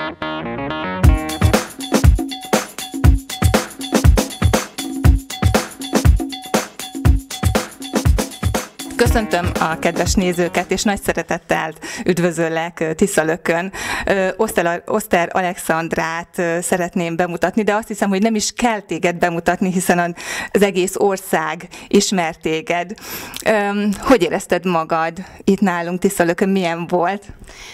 Thank you. Köszöntöm a kedves nézőket, és nagy szeretettel üdvözöllek Tiszalökön. Oszter, Alexandrát szeretném bemutatni, de azt hiszem, hogy nem is kell téged bemutatni, hiszen az egész ország ismer téged. Hogy érezted magad itt nálunk Tiszalökön? Milyen volt?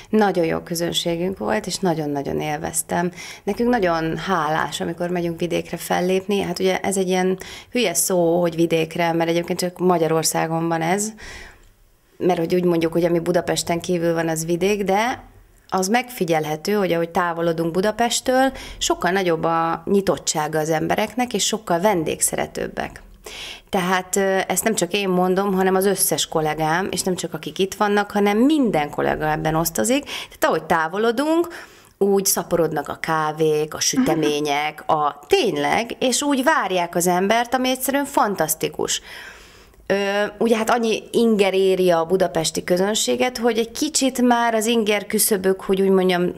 Nagyon jó közönségünk volt, és nagyon-nagyon élveztem. Nekünk nagyon hálás, amikor megyünk vidékre fellépni. Hát ugye ez egy ilyen hülye szó, hogy vidékre, mert egyébként csak Magyarországon van ez, mert hogy úgy mondjuk, hogy ami Budapesten kívül van, az vidék, de az megfigyelhető, hogy ahogy távolodunk Budapesttől, sokkal nagyobb a nyitottsága az embereknek, és sokkal vendégszeretőbbek. Tehát ezt nem csak én mondom, hanem az összes kollégám, és nem csak akik itt vannak, hanem minden kollega ebben osztozik. Tehát ahogy távolodunk, úgy szaporodnak a kávék, a sütemények, a tényleg, és úgy várják az embert, ami egyszerűen fantasztikus. Ö, ugye hát annyi inger éri a budapesti közönséget, hogy egy kicsit már az inger küszöbök, hogy úgy mondjam,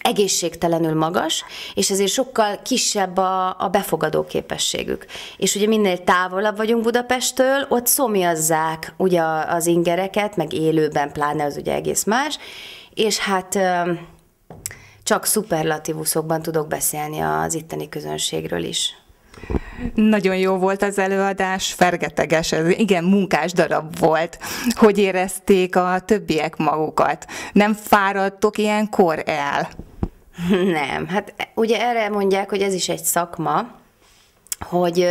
egészségtelenül magas, és ezért sokkal kisebb a, a befogadó képességük. És ugye minél távolabb vagyunk Budapesttől, ott szomjazzák ugye az ingereket, meg élőben pláne az ugye egész más, és hát csak szuperlatívuszokban tudok beszélni az itteni közönségről is. Nagyon jó volt az előadás, fergeteges, ez igen, munkás darab volt. Hogy érezték a többiek magukat? Nem fáradtok ilyenkor el? Nem, hát e, ugye erre mondják, hogy ez is egy szakma, hogy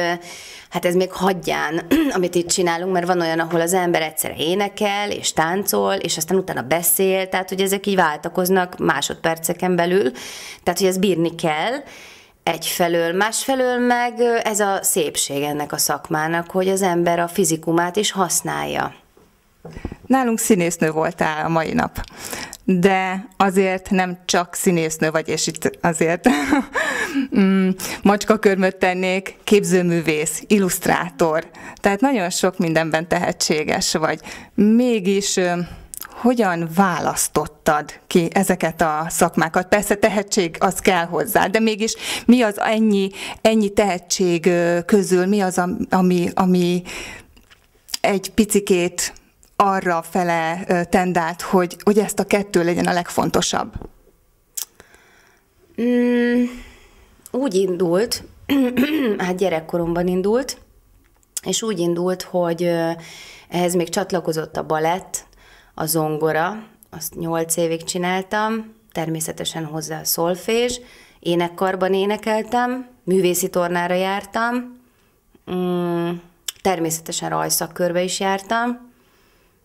hát ez még hagyján, amit itt csinálunk, mert van olyan, ahol az ember egyszer énekel és táncol, és aztán utána beszél, tehát hogy ezek így váltakoznak másodperceken belül, tehát hogy ezt bírni kell, egyfelől, másfelől meg ez a szépség ennek a szakmának, hogy az ember a fizikumát is használja. Nálunk színésznő voltál a mai nap, de azért nem csak színésznő vagy, és itt azért mm, macska körmöt tennék, képzőművész, illusztrátor, tehát nagyon sok mindenben tehetséges vagy. Mégis hogyan választottad ki ezeket a szakmákat? Persze tehetség az kell hozzá, de mégis mi az ennyi, ennyi tehetség közül, mi az, ami, ami egy picikét arra fele tendált, hogy, hogy ezt a kettő legyen a legfontosabb? Mm, úgy indult, hát gyerekkoromban indult, és úgy indult, hogy ehhez még csatlakozott a balett, a zongora, azt nyolc évig csináltam, természetesen hozzá a szolfés, énekkarban énekeltem, művészi tornára jártam, mm, természetesen rajszakkörbe is jártam,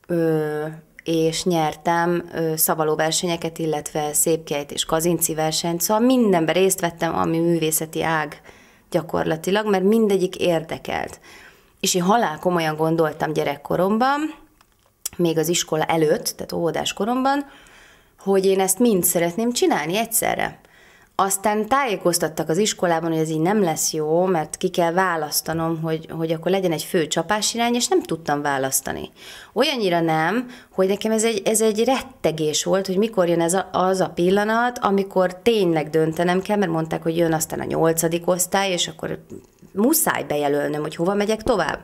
ö, és nyertem ö, szavaló versenyeket, illetve szépkejt és kazinci versenyt, szóval mindenben részt vettem, ami művészeti ág gyakorlatilag, mert mindegyik érdekelt. És én halál komolyan gondoltam gyerekkoromban, még az iskola előtt, tehát óvodás koromban, hogy én ezt mind szeretném csinálni egyszerre. Aztán tájékoztattak az iskolában, hogy ez így nem lesz jó, mert ki kell választanom, hogy, hogy akkor legyen egy fő csapás irány, és nem tudtam választani. Olyannyira nem, hogy nekem ez egy, ez egy rettegés volt, hogy mikor jön ez a, az a pillanat, amikor tényleg döntenem kell, mert mondták, hogy jön aztán a nyolcadik osztály, és akkor muszáj bejelölnöm, hogy hova megyek tovább.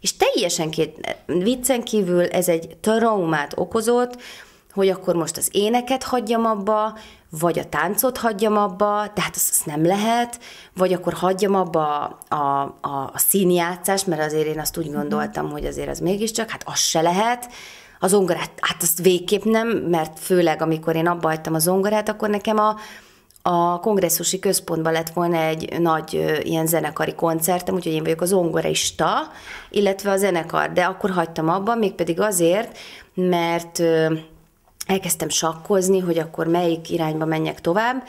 És teljesen két, viccen kívül ez egy traumát okozott, hogy akkor most az éneket hagyjam abba, vagy a táncot hagyjam abba, tehát azt, az nem lehet, vagy akkor hagyjam abba a, a, a színjátszást, mert azért én azt úgy mhm. gondoltam, hogy azért az mégiscsak, hát az se lehet, az zongorát, hát azt végképp nem, mert főleg amikor én abba hagytam a zongorát, akkor nekem a, a kongresszusi központban lett volna egy nagy ilyen zenekari koncertem, úgyhogy én vagyok az ongorista, illetve a zenekar, de akkor hagytam abban, mégpedig azért, mert elkezdtem sakkozni, hogy akkor melyik irányba menjek tovább,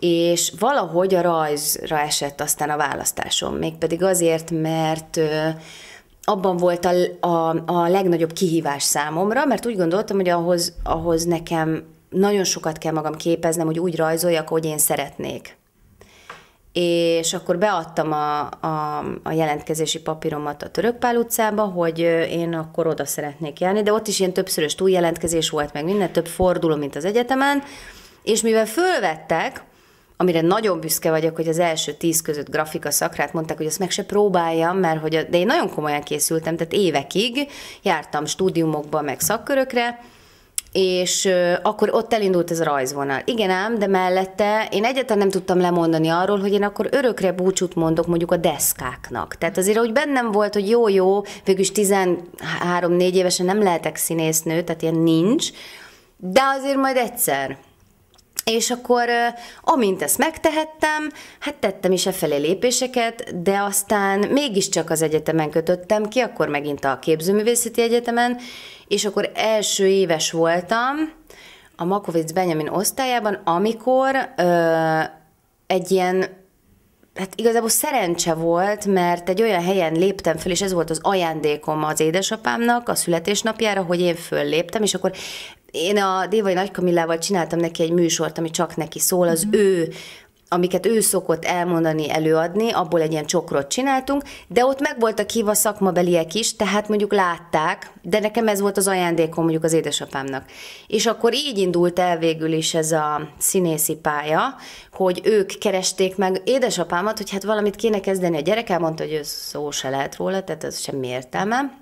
és valahogy a rajzra esett aztán a választásom, mégpedig azért, mert abban volt a, a, a legnagyobb kihívás számomra, mert úgy gondoltam, hogy ahhoz, ahhoz nekem nagyon sokat kell magam képeznem, hogy úgy rajzoljak, hogy én szeretnék. És akkor beadtam a, a, a jelentkezési papíromat a Törökpál utcába, hogy én akkor oda szeretnék járni, de ott is ilyen többszörös túljelentkezés volt, meg minden, több forduló, mint az egyetemen, és mivel fölvettek, amire nagyon büszke vagyok, hogy az első tíz között grafika szakrát mondták, hogy azt meg se próbáljam, mert hogy, a, de én nagyon komolyan készültem, tehát évekig jártam stúdiumokba, meg szakkörökre, és akkor ott elindult ez a rajzvonal. Igen ám, de mellette én egyáltalán nem tudtam lemondani arról, hogy én akkor örökre búcsút mondok mondjuk a deszkáknak. Tehát azért, hogy bennem volt, hogy jó-jó, végülis 13-4 évesen nem lehetek színésznő, tehát ilyen nincs, de azért majd egyszer. És akkor, amint ezt megtehettem, hát tettem is e felé lépéseket, de aztán mégiscsak az egyetemen kötöttem ki, akkor megint a Képzőművészeti Egyetemen, és akkor első éves voltam a Makovic Benjamin osztályában, amikor ö, egy ilyen hát igazából szerencse volt, mert egy olyan helyen léptem föl, és ez volt az ajándékom az édesapámnak a születésnapjára, hogy én fölléptem, és akkor én a Dévai Kamillával csináltam neki egy műsort, ami csak neki szól, az mm-hmm. ő amiket ő szokott elmondani, előadni, abból egy ilyen csokrot csináltunk, de ott meg voltak hívva szakmabeliek is, tehát mondjuk látták, de nekem ez volt az ajándékom mondjuk az édesapámnak. És akkor így indult el végül is ez a színészi pálya, hogy ők keresték meg édesapámat, hogy hát valamit kéne kezdeni a gyerekkel, mondta, hogy ő szó se lehet róla, tehát ez semmi értelme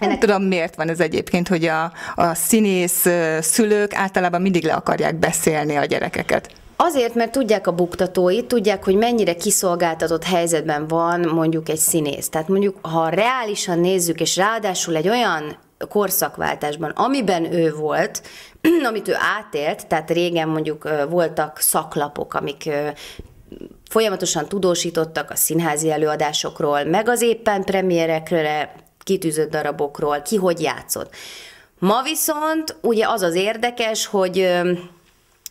nem Ennek... tudom, miért van ez egyébként, hogy a, a színész szülők általában mindig le akarják beszélni a gyerekeket. Azért, mert tudják a buktatóit, tudják, hogy mennyire kiszolgáltatott helyzetben van mondjuk egy színész. Tehát mondjuk, ha reálisan nézzük, és ráadásul egy olyan korszakváltásban, amiben ő volt, amit ő átélt, tehát régen mondjuk voltak szaklapok, amik folyamatosan tudósítottak a színházi előadásokról, meg az éppen premierekre kitűzött darabokról, ki hogy játszott. Ma viszont ugye az az érdekes, hogy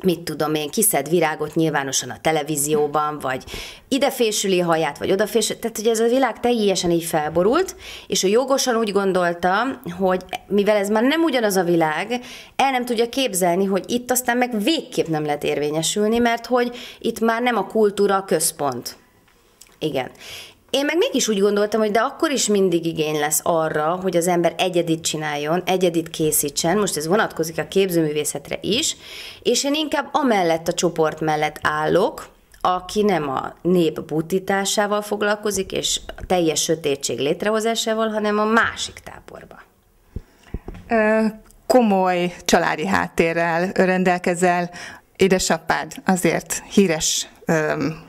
mit tudom én, kiszed virágot nyilvánosan a televízióban, vagy ide fésüli haját, vagy oda fésüli, tehát hogy ez a világ teljesen így felborult, és ő jogosan úgy gondolta, hogy mivel ez már nem ugyanaz a világ, el nem tudja képzelni, hogy itt aztán meg végképp nem lehet érvényesülni, mert hogy itt már nem a kultúra a központ. Igen. Én meg mégis úgy gondoltam, hogy de akkor is mindig igény lesz arra, hogy az ember egyedit csináljon, egyedit készítsen, most ez vonatkozik a képzőművészetre is, és én inkább amellett a csoport mellett állok, aki nem a nép butításával foglalkozik, és teljes sötétség létrehozásával, hanem a másik táborba. Komoly családi háttérrel rendelkezel, édesapád azért híres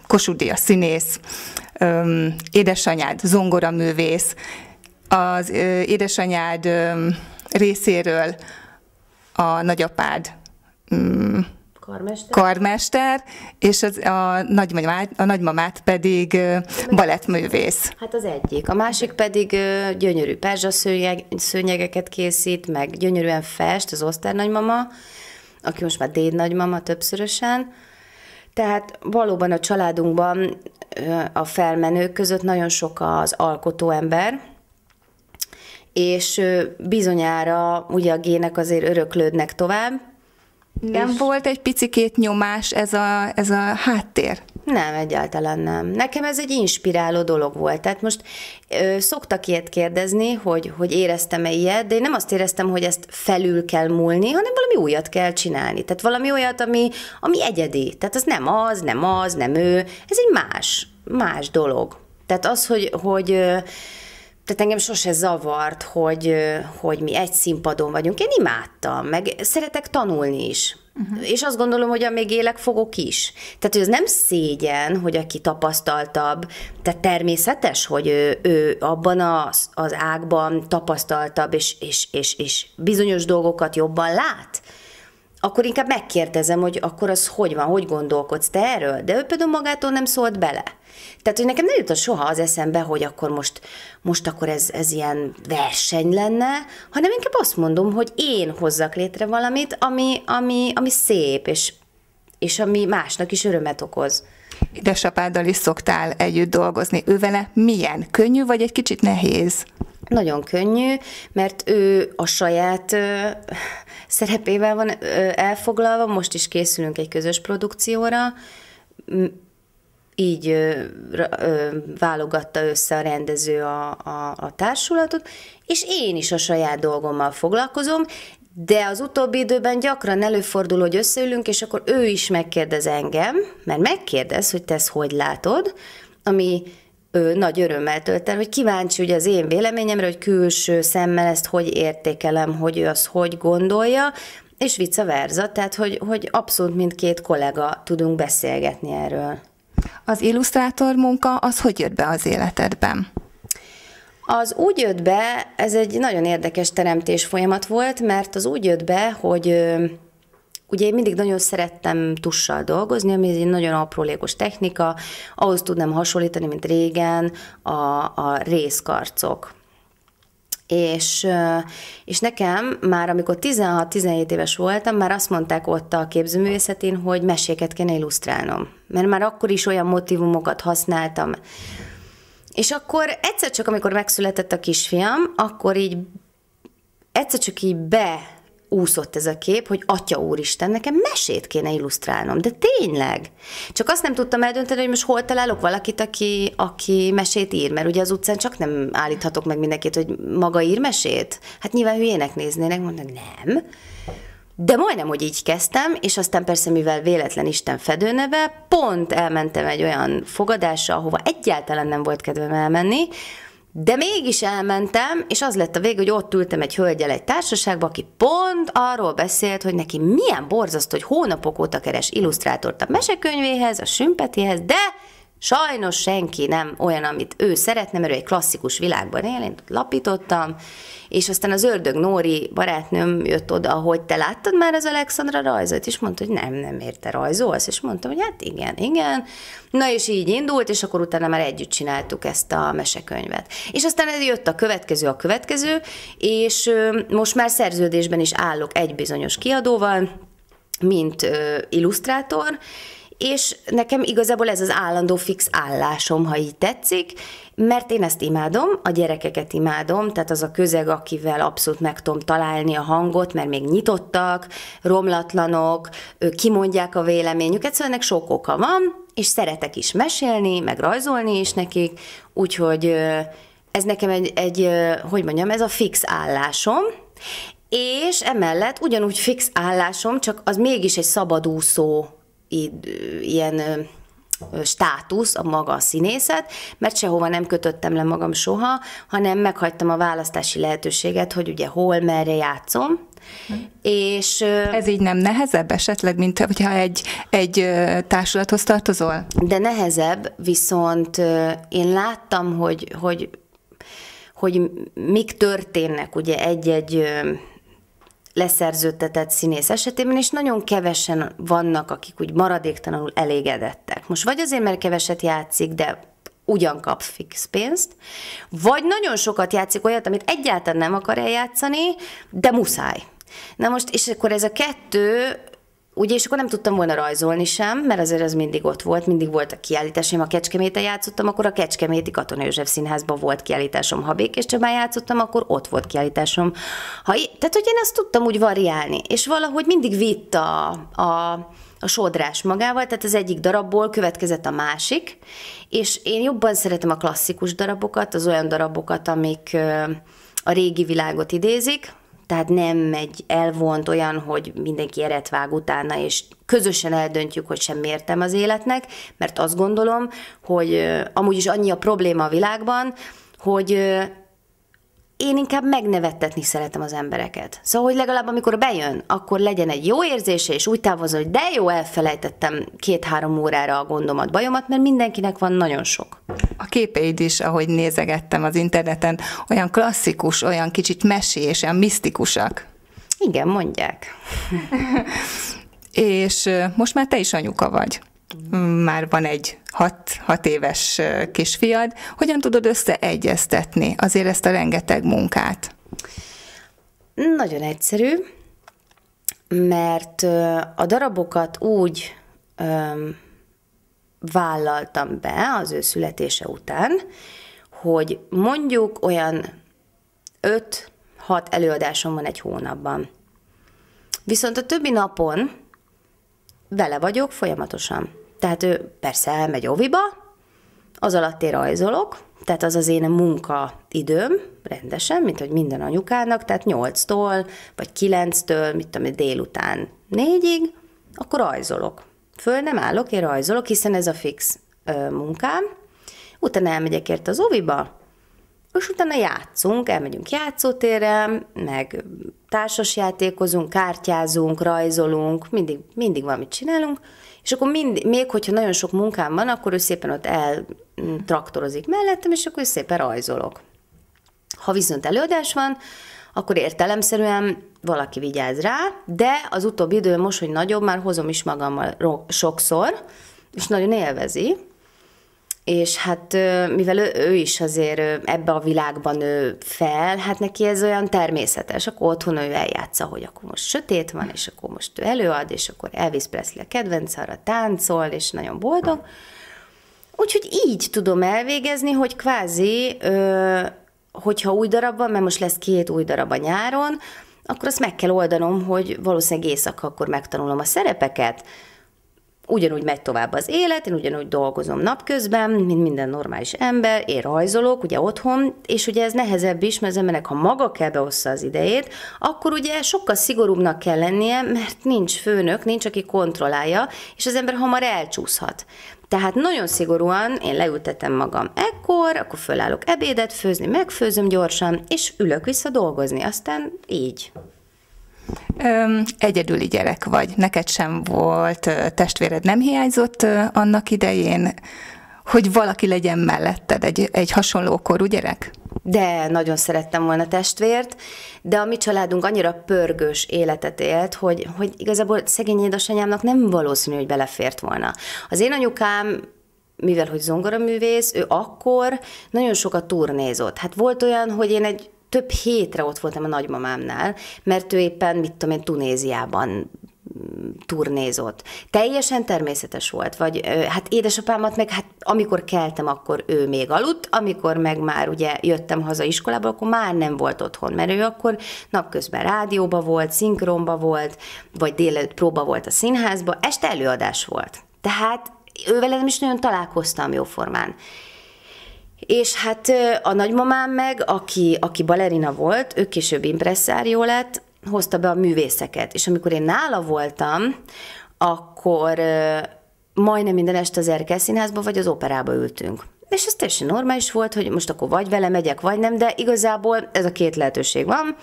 kosudia színész, öm, édesanyád művész, az ö, édesanyád ö, részéről a nagyapád mm, karmester. karmester, és az, a, nagymamát, a nagymamát pedig ö, balettművész. Hát az egyik. A másik pedig ö, gyönyörű szőnyegeket készít, meg gyönyörűen fest az osztár nagymama, aki most már déd nagymama többszörösen. Tehát valóban a családunkban a felmenők között nagyon sok az alkotó ember, és bizonyára ugye a gének azért öröklődnek tovább, nem és... volt egy picikét nyomás ez a, ez a háttér? Nem, egyáltalán nem. Nekem ez egy inspiráló dolog volt. Tehát most ö, szoktak ilyet kérdezni, hogy, hogy éreztem-e ilyet, de én nem azt éreztem, hogy ezt felül kell múlni, hanem valami újat kell csinálni. Tehát valami olyat, ami, ami egyedi. Tehát az nem az, nem az, nem ő. Ez egy más, más dolog. Tehát az, hogy, hogy ö, tehát engem sose zavart, hogy, hogy mi egy színpadon vagyunk. Én imádtam, meg szeretek tanulni is. Uh-huh. És azt gondolom, hogy amíg élek, fogok is. Tehát, hogy ez nem szégyen, hogy aki tapasztaltabb, tehát természetes, hogy ő, ő abban az, az ágban tapasztaltabb, és, és, és, és bizonyos dolgokat jobban lát akkor inkább megkérdezem, hogy akkor az hogy van, hogy gondolkodsz te erről? De ő például magától nem szólt bele. Tehát, hogy nekem nem jutott soha az eszembe, hogy akkor most, most akkor ez, ez ilyen verseny lenne, hanem inkább azt mondom, hogy én hozzak létre valamit, ami, ami, ami szép, és, és ami másnak is örömet okoz. Édesapáddal is szoktál együtt dolgozni. Ő vele milyen? Könnyű, vagy egy kicsit nehéz? Nagyon könnyű, mert ő a saját ö, szerepével van ö, elfoglalva, most is készülünk egy közös produkcióra, így ö, ö, válogatta össze a rendező a, a, a társulatot, és én is a saját dolgommal foglalkozom, de az utóbbi időben gyakran előfordul, hogy összeülünk, és akkor ő is megkérdez engem, mert megkérdez, hogy te ezt hogy látod, ami ö, nagy örömmel tölt el, hogy kíváncsi ugye az én véleményemre, hogy külső szemmel ezt hogy értékelem, hogy ő azt hogy gondolja, és vice versa, tehát hogy, hogy abszolút mindkét kollega tudunk beszélgetni erről. Az illusztrátor munka az hogy jött be az életedben? Az úgy jött be, ez egy nagyon érdekes teremtés folyamat volt, mert az úgy jött be, hogy Ugye én mindig nagyon szerettem tussal dolgozni, ami egy nagyon aprólékos technika, ahhoz tudnám hasonlítani, mint régen a, a részkarcok. És, és nekem már, amikor 16-17 éves voltam, már azt mondták ott a képzőművészetén, hogy meséket kéne illusztrálnom. Mert már akkor is olyan motivumokat használtam. És akkor egyszer csak, amikor megszületett a kisfiam, akkor így egyszer csak így be úszott ez a kép, hogy Atya Úristen, nekem mesét kéne illusztrálnom, de tényleg. Csak azt nem tudtam eldönteni, hogy most hol találok valakit, aki, aki mesét ír, mert ugye az utcán csak nem állíthatok meg mindenkit, hogy maga ír mesét. Hát nyilván hülyének néznének, mondnak nem. De majdnem, hogy így kezdtem, és aztán persze, mivel véletlen Isten fedőneve, pont elmentem egy olyan fogadásra, ahova egyáltalán nem volt kedvem elmenni, de mégis elmentem, és az lett a vég, hogy ott ültem egy hölgyel egy társaságba, aki pont arról beszélt, hogy neki milyen borzasztó, hogy hónapok óta keres illusztrátort a mesekönyvéhez, a sümpetihez, de Sajnos senki nem olyan, amit ő szeretne, mert ő egy klasszikus világban él, én lapítottam, és aztán az ördög Nóri barátnőm jött oda, hogy te láttad már az Alexandra rajzot, és mondta, hogy nem, nem érte rajzolsz, és mondtam, hogy hát igen, igen. Na és így indult, és akkor utána már együtt csináltuk ezt a mesekönyvet. És aztán jött a következő, a következő, és most már szerződésben is állok egy bizonyos kiadóval, mint illusztrátor, és nekem igazából ez az állandó fix állásom, ha így tetszik, mert én ezt imádom, a gyerekeket imádom, tehát az a közeg, akivel abszolút meg tudom találni a hangot, mert még nyitottak, romlatlanok, ők kimondják a véleményüket, szóval ennek sok oka van, és szeretek is mesélni, meg rajzolni is nekik, úgyhogy ez nekem egy, egy, hogy mondjam, ez a fix állásom, és emellett ugyanúgy fix állásom, csak az mégis egy szabadúszó ilyen státusz, a maga a színészet, mert sehova nem kötöttem le magam soha, hanem meghagytam a választási lehetőséget, hogy ugye hol, merre játszom, és, Ez így nem nehezebb esetleg, mint hogyha egy, egy társulathoz tartozol? De nehezebb, viszont én láttam, hogy, hogy, hogy mik történnek ugye egy-egy leszerződtetett színész esetében, és nagyon kevesen vannak, akik úgy maradéktalanul elégedettek. Most vagy azért, mert keveset játszik, de ugyan kap fix pénzt, vagy nagyon sokat játszik olyat, amit egyáltalán nem akar eljátszani, de muszáj. Na most, és akkor ez a kettő ugye, és akkor nem tudtam volna rajzolni sem, mert azért ez mindig ott volt, mindig volt kiállítás, kiállításaim, a Kecskeméten játszottam, akkor a Kecskeméti Katona József Színházban volt kiállításom, ha Békés Csabán játszottam, akkor ott volt kiállításom. Ha, tehát, hogy én azt tudtam úgy variálni, és valahogy mindig vitt a, a a sodrás magával, tehát az egyik darabból következett a másik, és én jobban szeretem a klasszikus darabokat, az olyan darabokat, amik a régi világot idézik, tehát nem egy elvont olyan, hogy mindenki eret vág utána, és közösen eldöntjük, hogy sem értem az életnek, mert azt gondolom, hogy amúgy is annyi a probléma a világban, hogy én inkább megnevettetni szeretem az embereket. Szóval, hogy legalább amikor bejön, akkor legyen egy jó érzése, és úgy távozol, hogy de jó, elfelejtettem két-három órára a gondomat, bajomat, mert mindenkinek van nagyon sok. A képeid is, ahogy nézegettem az interneten, olyan klasszikus, olyan kicsit mesés, olyan misztikusak. Igen, mondják. és most már te is anyuka vagy már van egy hat, hat éves kisfiad, hogyan tudod összeegyeztetni azért ezt a rengeteg munkát? Nagyon egyszerű, mert a darabokat úgy öm, vállaltam be az ő születése után, hogy mondjuk olyan 5-6 előadásom van egy hónapban. Viszont a többi napon vele vagyok folyamatosan. Tehát ő persze elmegy óviba, az alatt én rajzolok, tehát az az én munka időm rendesen, mint hogy minden anyukának, tehát 8-tól, vagy 9-től, mit tudom, délután 4-ig, akkor rajzolok. Föl nem állok, én rajzolok, hiszen ez a fix ö, munkám. Utána elmegyek ért az óviba, és utána játszunk, elmegyünk játszótérre, meg társasjátékozunk, kártyázunk, rajzolunk, mindig, mindig valamit csinálunk, és akkor mind, még hogyha nagyon sok munkám van, akkor ő szépen ott eltraktorozik mm, mellettem, és akkor szépen rajzolok. Ha viszont előadás van, akkor értelemszerűen valaki vigyáz rá, de az utóbbi idő most, hogy nagyobb, már hozom is magammal sokszor, és nagyon élvezi, és hát mivel ő, ő is azért ebbe a világban nő fel, hát neki ez olyan természetes, akkor otthon ő eljátsza, hogy akkor most sötét van, és akkor most ő előad, és akkor Elvis Presley a kedvenc, arra táncol, és nagyon boldog. Úgyhogy így tudom elvégezni, hogy kvázi, hogyha új darab van, mert most lesz két új darab a nyáron, akkor azt meg kell oldanom, hogy valószínűleg éjszaka akkor megtanulom a szerepeket, ugyanúgy megy tovább az élet, én ugyanúgy dolgozom napközben, mint minden normális ember, én rajzolok, ugye otthon, és ugye ez nehezebb is, mert az embernek, ha maga kell beossza az idejét, akkor ugye sokkal szigorúbbnak kell lennie, mert nincs főnök, nincs, aki kontrollálja, és az ember hamar elcsúszhat. Tehát nagyon szigorúan én leültetem magam ekkor, akkor fölállok ebédet főzni, megfőzöm gyorsan, és ülök vissza dolgozni, aztán így. Egyedüli gyerek vagy, neked sem volt testvéred, nem hiányzott annak idején, hogy valaki legyen melletted, egy, egy hasonló korú gyerek? De nagyon szerettem volna testvért, de a mi családunk annyira pörgős életet élt, hogy, hogy igazából szegény édesanyámnak nem valószínű, hogy belefért volna. Az én anyukám mivel hogy zongoraművész, ő akkor nagyon sokat turnézott. Hát volt olyan, hogy én egy több hétre ott voltam a nagymamámnál, mert ő éppen, mit tudom én, Tunéziában mm, turnézott. Teljesen természetes volt, vagy hát édesapámat meg, hát amikor keltem, akkor ő még aludt, amikor meg már ugye jöttem haza iskolából, akkor már nem volt otthon, mert ő akkor napközben rádióba volt, szinkronba volt, vagy délelőtt próba volt a színházba, este előadás volt. Tehát ővel nem is nagyon találkoztam jóformán. És hát a nagymamám meg, aki, aki balerina volt, ő később impresszárió lett, hozta be a művészeket. És amikor én nála voltam, akkor majdnem minden este az Erkel színházba vagy az operába ültünk. És ez teljesen normális volt, hogy most akkor vagy vele megyek, vagy nem, de igazából ez a két lehetőség van.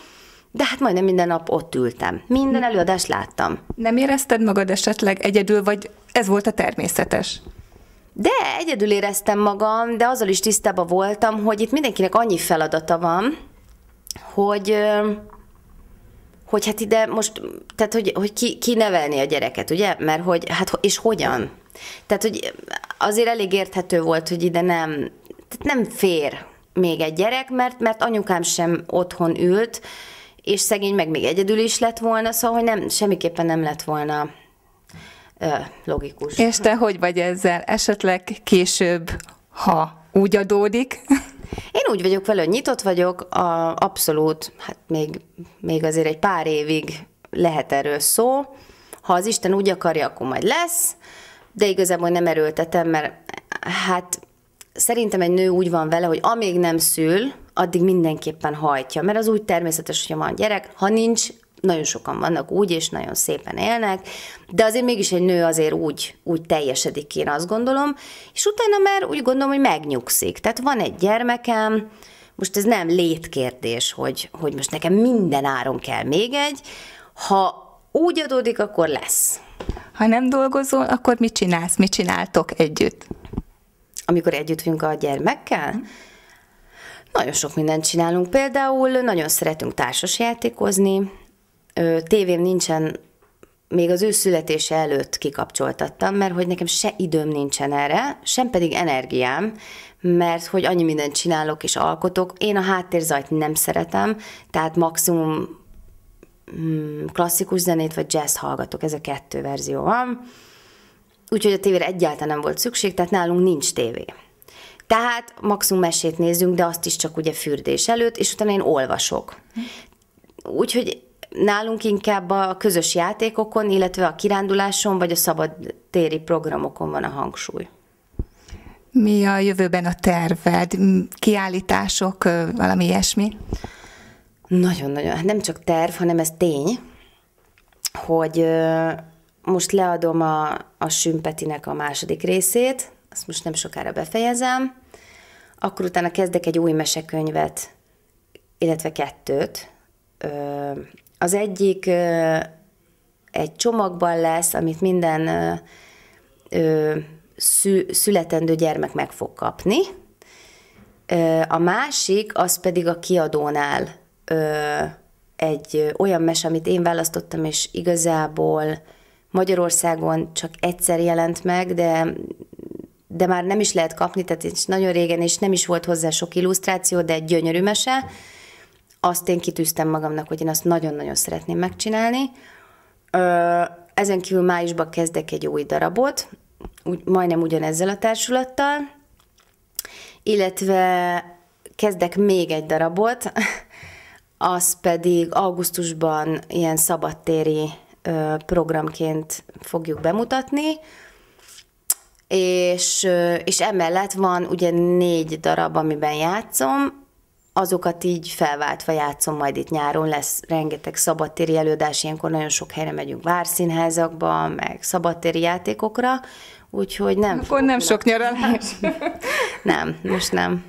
De hát majdnem minden nap ott ültem. Minden előadást láttam. Nem érezted magad esetleg egyedül, vagy ez volt a természetes? De egyedül éreztem magam, de azzal is tisztában voltam, hogy itt mindenkinek annyi feladata van, hogy hogy hát ide most, tehát hogy, hogy ki, ki nevelni a gyereket, ugye? Mert hogy, hát és hogyan? Tehát, hogy azért elég érthető volt, hogy ide nem, tehát nem fér még egy gyerek, mert, mert anyukám sem otthon ült, és szegény meg még egyedül is lett volna, szóval, hogy nem, semmiképpen nem lett volna logikus. És te hogy vagy ezzel? Esetleg később, ha úgy adódik? Én úgy vagyok vele, hogy nyitott vagyok, a, abszolút, hát még, még azért egy pár évig lehet erről szó. Ha az Isten úgy akarja, akkor majd lesz, de igazából nem erőltetem, mert hát szerintem egy nő úgy van vele, hogy amíg nem szül, addig mindenképpen hajtja, mert az úgy természetes, hogy van gyerek, ha nincs, nagyon sokan vannak úgy, és nagyon szépen élnek, de azért mégis egy nő azért úgy, úgy teljesedik, én azt gondolom, és utána már úgy gondolom, hogy megnyugszik. Tehát van egy gyermekem, most ez nem létkérdés, hogy, hogy most nekem minden áron kell még egy, ha úgy adódik, akkor lesz. Ha nem dolgozol, akkor mit csinálsz? Mit csináltok együtt? Amikor együtt vagyunk a gyermekkel? Mhm. Nagyon sok mindent csinálunk. Például nagyon szeretünk társasjátékozni, ö, tévém nincsen, még az ő születése előtt kikapcsoltattam, mert hogy nekem se időm nincsen erre, sem pedig energiám, mert hogy annyi mindent csinálok és alkotok. Én a háttérzajt nem szeretem, tehát maximum mm, klasszikus zenét vagy jazz hallgatok, ez a kettő verzió van. Úgyhogy a tévére egyáltalán nem volt szükség, tehát nálunk nincs tévé. Tehát maximum mesét nézzünk, de azt is csak ugye fürdés előtt, és utána én olvasok. Úgyhogy nálunk inkább a közös játékokon, illetve a kiránduláson vagy a szabadtéri programokon van a hangsúly. Mi a jövőben a terved? Kiállítások, valami ilyesmi? Nagyon-nagyon, hát nem csak terv, hanem ez tény, hogy most leadom a, a Sümpetinek a második részét, azt most nem sokára befejezem, akkor utána kezdek egy új mesekönyvet, illetve kettőt, az egyik egy csomagban lesz, amit minden születendő gyermek meg fog kapni. A másik, az pedig a kiadónál egy olyan mes, amit én választottam, és igazából Magyarországon csak egyszer jelent meg, de de már nem is lehet kapni, tehát nagyon régen, és nem is volt hozzá sok illusztráció, de egy gyönyörű mese, azt én kitűztem magamnak, hogy én azt nagyon-nagyon szeretném megcsinálni. Ezen kívül májusban kezdek egy új darabot, úgy, majdnem ugyanezzel a társulattal, illetve kezdek még egy darabot, az pedig augusztusban ilyen szabadtéri programként fogjuk bemutatni, és, és emellett van ugye négy darab, amiben játszom, azokat így felváltva játszom majd itt nyáron, lesz rengeteg szabadtéri előadás, ilyenkor nagyon sok helyre megyünk várszínházakba, meg szabadtéri játékokra, úgyhogy nem. Akkor nem sok nyaralás. nem, most nem.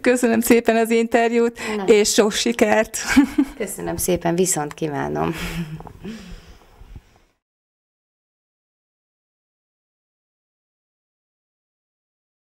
Köszönöm szépen az interjút, nem. és sok sikert. Köszönöm szépen, viszont kívánom.